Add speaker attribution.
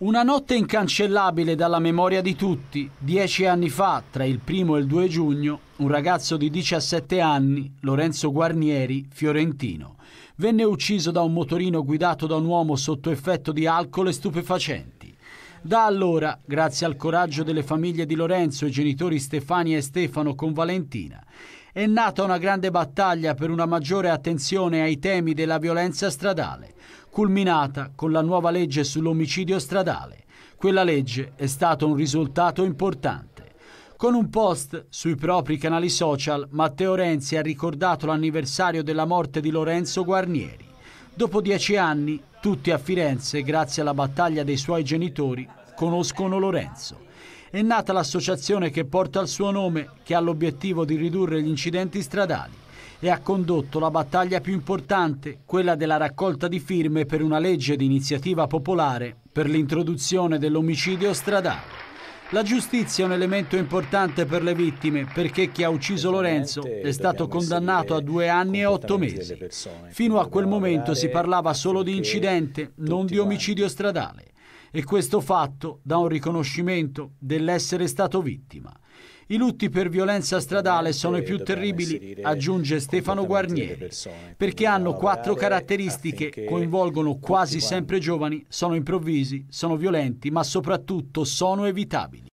Speaker 1: Una notte incancellabile dalla memoria di tutti, dieci anni fa, tra il primo e il 2 giugno, un ragazzo di 17 anni, Lorenzo Guarnieri, fiorentino, venne ucciso da un motorino guidato da un uomo sotto effetto di alcol e stupefacenti. Da allora, grazie al coraggio delle famiglie di Lorenzo e genitori Stefania e Stefano con Valentina, è nata una grande battaglia per una maggiore attenzione ai temi della violenza stradale culminata con la nuova legge sull'omicidio stradale. Quella legge è stato un risultato importante. Con un post sui propri canali social, Matteo Renzi ha ricordato l'anniversario della morte di Lorenzo Guarnieri. Dopo dieci anni, tutti a Firenze, grazie alla battaglia dei suoi genitori, conoscono Lorenzo. È nata l'associazione che porta il suo nome, che ha l'obiettivo di ridurre gli incidenti stradali e ha condotto la battaglia più importante, quella della raccolta di firme per una legge di iniziativa popolare per l'introduzione dell'omicidio stradale. La giustizia è un elemento importante per le vittime perché chi ha ucciso Lorenzo è stato condannato a due anni e otto mesi. Fino a quel momento si parlava solo di incidente, non di omicidio stradale e questo fatto dà un riconoscimento dell'essere stato vittima. I lutti per violenza stradale sono i più terribili, aggiunge Stefano Guarnieri, perché hanno quattro caratteristiche, coinvolgono quasi sempre giovani, sono improvvisi, sono violenti, ma soprattutto sono evitabili.